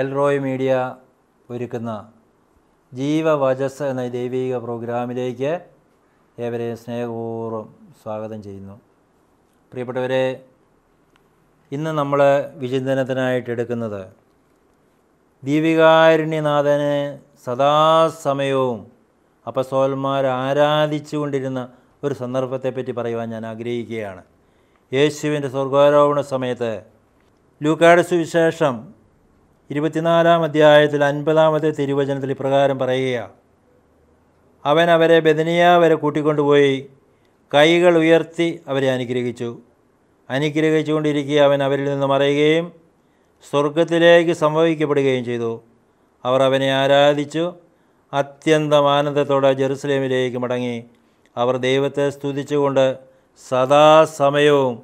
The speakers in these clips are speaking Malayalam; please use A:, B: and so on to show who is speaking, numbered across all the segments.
A: എൽറോയ് മീഡിയ ഒരുക്കുന്ന ജീവവചസ് എന്ന ദൈവിക പ്രോഗ്രാമിലേക്ക് ഏവരെയും സ്നേഹപൂർവ്വം സ്വാഗതം ചെയ്യുന്നു പ്രിയപ്പെട്ടവരെ ഇന്ന് നമ്മൾ വിചിന്തനത്തിനായിട്ട് എടുക്കുന്നത് ദീപികാരുണ്യനാഥനെ സദാസമയവും അപ്പസോൽമാർ ആരാധിച്ചുകൊണ്ടിരുന്ന ഒരു സന്ദർഭത്തെപ്പറ്റി പറയുവാൻ ഞാൻ ആഗ്രഹിക്കുകയാണ് യേശുവിൻ്റെ സ്വർഗാരോപണ സമയത്ത് ലൂക്കാട് സുവിശേഷം ഇരുപത്തിനാലാം അധ്യായത്തിൽ അൻപതാമത്തെ തിരുവചനത്തിൽ ഇപ്രകാരം പറയുകയാണ് അവൻ അവരെ ബദനിയ വരെ കൂട്ടിക്കൊണ്ടുപോയി കൈകൾ ഉയർത്തി അവരെ അനുഗ്രഹിച്ചു അനുഗ്രഹിച്ചുകൊണ്ടിരിക്കുക അവൻ അവരിൽ നിന്ന് മറയുകയും സ്വർഗത്തിലേക്ക് സംഭവിക്കപ്പെടുകയും ചെയ്തു അവർ അവനെ ആരാധിച്ചു അത്യന്തം ആനന്ദത്തോടെ ജെറുസലേമിലേക്ക് മടങ്ങി അവർ ദൈവത്തെ സ്തുതിച്ചുകൊണ്ട് സദാസമയവും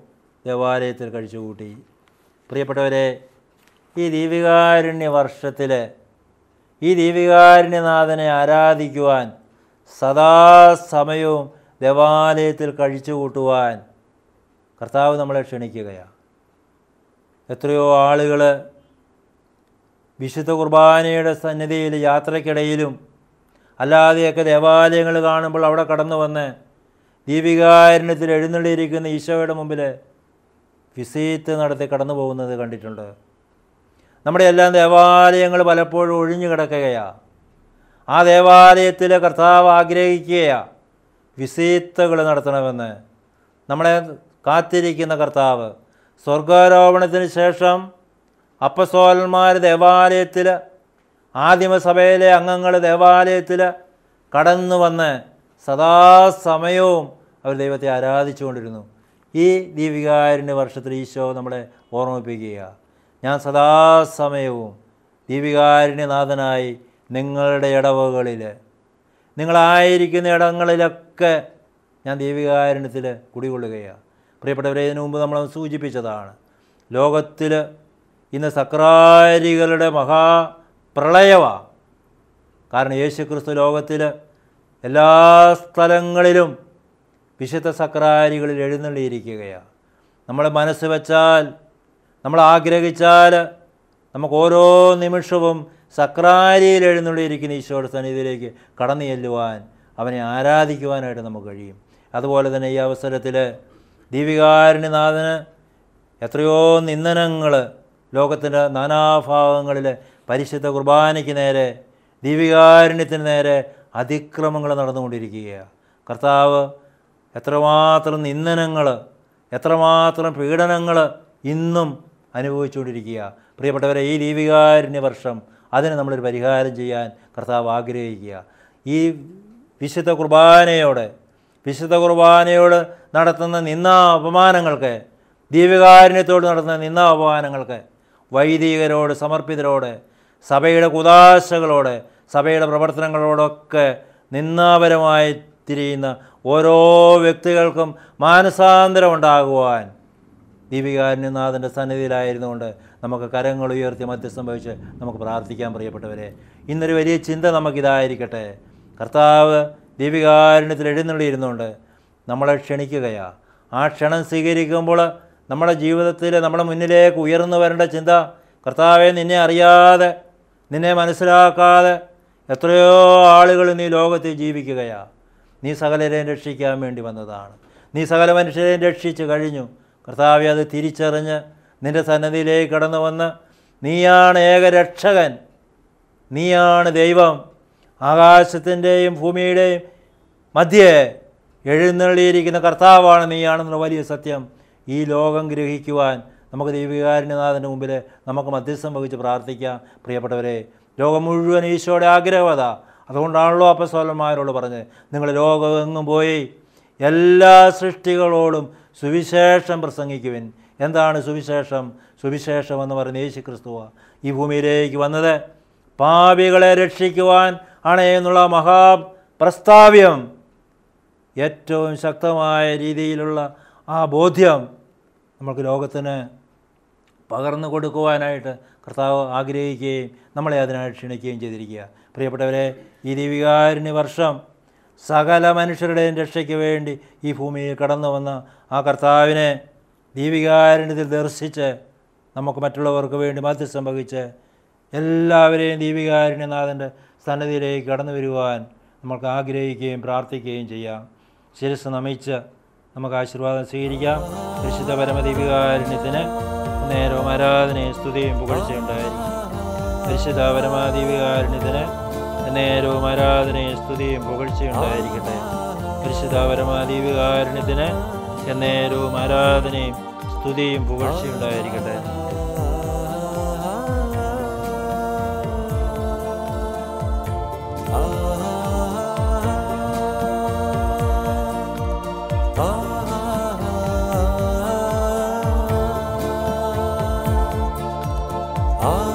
A: ദേവാലയത്തിൽ കഴിച്ചുകൂട്ടി പ്രിയപ്പെട്ടവരെ ഈ ദീപികാരുണ്യ വർഷത്തിൽ ഈ ദീപികാരുണ്യനാഥനെ ആരാധിക്കുവാൻ സദാസമയവും ദേവാലയത്തിൽ കഴിച്ചു കൂട്ടുവാൻ കർത്താവ് നമ്മളെ ക്ഷണിക്കുകയാണ് എത്രയോ ആളുകൾ വിശുദ്ധ കുർബാനയുടെ സന്നിധിയിൽ യാത്രക്കിടയിലും അല്ലാതെയൊക്കെ ദേവാലയങ്ങൾ കാണുമ്പോൾ അവിടെ കടന്നു വന്ന് ദീപികാരുണ്യത്തിൽ എഴുന്നള്ളിയിരിക്കുന്ന ഈശോയുടെ മുമ്പിൽ വിസീത്ത് നടത്തി കടന്നു പോകുന്നത് കണ്ടിട്ടുണ്ട് നമ്മുടെ എല്ലാ ദേവാലയങ്ങൾ പലപ്പോഴും ഒഴിഞ്ഞു കിടക്കുകയാണ് ആ ദേവാലയത്തിലെ കർത്താവ് ആഗ്രഹിക്കുകയാണ് വിസീത്തകൾ നടത്തണമെന്ന് നമ്മളെ കാത്തിരിക്കുന്ന കർത്താവ് സ്വർഗാരോപണത്തിന് ശേഷം അപ്പസോലന്മാർ ദേവാലയത്തിൽ ആദിമസഭയിലെ അംഗങ്ങൾ ദേവാലയത്തിൽ കടന്നു വന്ന് സദാസമയവും അവർ ദൈവത്തെ ആരാധിച്ചുകൊണ്ടിരുന്നു ഈ ദീപികാരുണ്യ വർഷത്തിൽ ഈശോ നമ്മളെ ഓർമ്മിപ്പിക്കുക ഞാൻ സദാസമയവും ദീപികാരുണ്യനാഥനായി നിങ്ങളുടെ ഇടവകളിൽ നിങ്ങളായിരിക്കുന്ന ഇടങ്ങളിലൊക്കെ ഞാൻ ദൈവികാരുണ്യത്തിൽ കുടികൊള്ളുകയാണ് പ്രിയപ്പെട്ടവരെ ഇതിനു മുമ്പ് നമ്മൾ സൂചിപ്പിച്ചതാണ് ലോകത്തിൽ ഇന്ന് സക്രാരികളുടെ മഹാപ്രളയമാണ് കാരണം യേശുക്രിസ്തു ലോകത്തിൽ എല്ലാ സ്ഥലങ്ങളിലും വിശുദ്ധ സക്രാരികളിൽ എഴുന്നള്ളിയിരിക്കുകയാണ് നമ്മൾ മനസ്സ് വച്ചാൽ നമ്മൾ ആഗ്രഹിച്ചാൽ നമുക്ക് ഓരോ നിമിഷവും സക്രാരിയിൽ എഴുന്നള്ളിയിരിക്കുന്ന ഈശോയുടെ സന്നിധിയിലേക്ക് കടന്നു ചെല്ലുവാൻ അവനെ ആരാധിക്കുവാനായിട്ട് നമുക്ക് കഴിയും അതുപോലെ തന്നെ ഈ അവസരത്തിൽ ദീപികാരുണ്യനാഥന് എത്രയോ നിന്ദനങ്ങൾ ലോകത്തിൻ്റെ നാനാഭാഗങ്ങളിൽ പരിശുദ്ധ കുർബാനയ്ക്ക് നേരെ ദീപികാരുണ്യത്തിന് നേരെ അതിക്രമങ്ങൾ നടന്നുകൊണ്ടിരിക്കുകയാണ് കർത്താവ് എത്രമാത്രം നിന്ദനങ്ങൾ എത്രമാത്രം പീഡനങ്ങൾ ഇന്നും അനുഭവിച്ചുകൊണ്ടിരിക്കുക പ്രിയപ്പെട്ടവരെ ഈ ലീവികാരുണ്യ വർഷം അതിന് നമ്മളൊരു പരിഹാരം ചെയ്യാൻ കർത്താവ് ആഗ്രഹിക്കുക ഈ വിശുദ്ധ കുർബാനയോട് വിശുദ്ധ കുർബാനയോട് നടത്തുന്ന നിന്നാ അപമാനങ്ങൾക്ക് ദീപികാരുണ്യത്തോട് നടത്തുന്ന നിന്നാ അപമാനങ്ങൾക്ക് വൈദികരോട് സമർപ്പിതരോട് സഭയുടെ കുതാശകളോട് സഭയുടെ പ്രവർത്തനങ്ങളോടൊക്കെ നിന്നാപരമായി തിരിയുന്ന ഓരോ വ്യക്തികൾക്കും മാനസാന്തരം ഉണ്ടാകുവാൻ ദീപികാരുണ്യനാഥൻ്റെ സന്നിധിയിലായിരുന്നുകൊണ്ട് നമുക്ക് കരങ്ങൾ ഉയർത്തി മധ്യസ്ഥം വഹിച്ച് നമുക്ക് പ്രാർത്ഥിക്കാൻ പ്രിയപ്പെട്ടവരെ ഇന്നൊരു വലിയ ചിന്ത നമുക്കിതായിരിക്കട്ടെ കർത്താവ് ദീപികാരുണ്യത്തിൽ എഴുന്നള്ളിയിരുന്നുകൊണ്ട് നമ്മളെ ക്ഷണിക്കുകയാ ആ ക്ഷണം സ്വീകരിക്കുമ്പോൾ നമ്മുടെ ജീവിതത്തിൽ നമ്മുടെ മുന്നിലേക്ക് ഉയർന്നു വരേണ്ട ചിന്ത കർത്താവെ നിന്നെ അറിയാതെ നിന്നെ മനസ്സിലാക്കാതെ എത്രയോ ആളുകൾ നീ ലോകത്തിൽ ജീവിക്കുകയാ നീ സകലരെയും രക്ഷിക്കാൻ വേണ്ടി വന്നതാണ് നീ സകല മനുഷ്യരെ രക്ഷിച്ചു കഴിഞ്ഞു കർത്താവെ അത് തിരിച്ചറിഞ്ഞ് നിൻ്റെ സന്നദ്ധിയിലേക്ക് കടന്നു വന്ന് നീയാണ് ഏകരക്ഷകൻ നീയാണ് ദൈവം ആകാശത്തിൻ്റെയും ഭൂമിയുടെയും മധ്യേ എഴുന്നള്ളിയിരിക്കുന്ന കർത്താവാണ് നീയാണെന്നുള്ള വലിയ സത്യം ഈ ലോകം ഗ്രഹിക്കുവാൻ നമുക്ക് ദൈവികാരുണ്യനാഥൻ്റെ മുമ്പിൽ നമുക്ക് മധ്യസ്ഥം വഹിച്ച് പ്രാർത്ഥിക്കാം പ്രിയപ്പെട്ടവരെ ലോകം മുഴുവൻ ഈശോയുടെ ആഗ്രഹത അതുകൊണ്ടാണല്ലോ അപ്പസോലന്മാരോട് പറഞ്ഞത് നിങ്ങൾ ലോകമെങ്ങും പോയി എല്ലാ സൃഷ്ടികളോടും സുവിശേഷം പ്രസംഗിക്കുവിൻ എന്താണ് സുവിശേഷം സുവിശേഷം എന്ന് പറഞ്ഞ യേശു ക്രിസ്തുവ ഈ ഭൂമിയിലേക്ക് വന്നത് പാപികളെ രക്ഷിക്കുവാൻ ആണ് എന്നുള്ള മഹാ പ്രസ്താവ്യം ഏറ്റവും ശക്തമായ രീതിയിലുള്ള ആ ബോധ്യം നമുക്ക് ലോകത്തിന് പകർന്നു കൊടുക്കുവാനായിട്ട് കർത്താവ് ആഗ്രഹിക്കുകയും നമ്മളെ അതിനായിട്ട് ക്ഷണിക്കുകയും ചെയ്തിരിക്കുക പ്രിയപ്പെട്ടവരെ ഈ ദിവികാരിണി വർഷം സകല മനുഷ്യരുടെയും രക്ഷയ്ക്ക് വേണ്ടി ഈ ഭൂമിയിൽ കടന്നു വന്ന ആ കർത്താവിനെ ദീപികാരുണ്യത്തിൽ ദർശിച്ച് നമുക്ക് മറ്റുള്ളവർക്ക് വേണ്ടി മധ്യസ്ഥം സംഭവിച്ച് എല്ലാവരെയും ദീപികാരുണ്യനാഥൻ്റെ സന്നദ്ധിയിലേക്ക് കടന്നു വരുവാൻ നമുക്ക് ആഗ്രഹിക്കുകയും പ്രാർത്ഥിക്കുകയും ചെയ്യാം ശിരസ് നമിച്ച് നമുക്ക് ആശീർവാദം സ്വീകരിക്കാം പരിശുദ്ധ പരമദീപികാരുണ്യത്തിന് നേരവും ആരാധനയും സ്തുതിയും പുകഴ്ചയുണ്ടായിരിക്കും പരിശുദ്ധ പരമാദീപികാരുണ്യത്തിന് നേരവും ആരാധനയും സ്തുതിയും പുകഴ്ചയുണ്ടായിരിക്കട്ടെ പരിശുദ്ധ പരമാദീപികാരുണ്യത്തിന് എന്നേരവും ആരാധനയും സ്തുതിയും പുകഴ്ചയും ഉണ്ടായിരിക്കട്ടെ ആ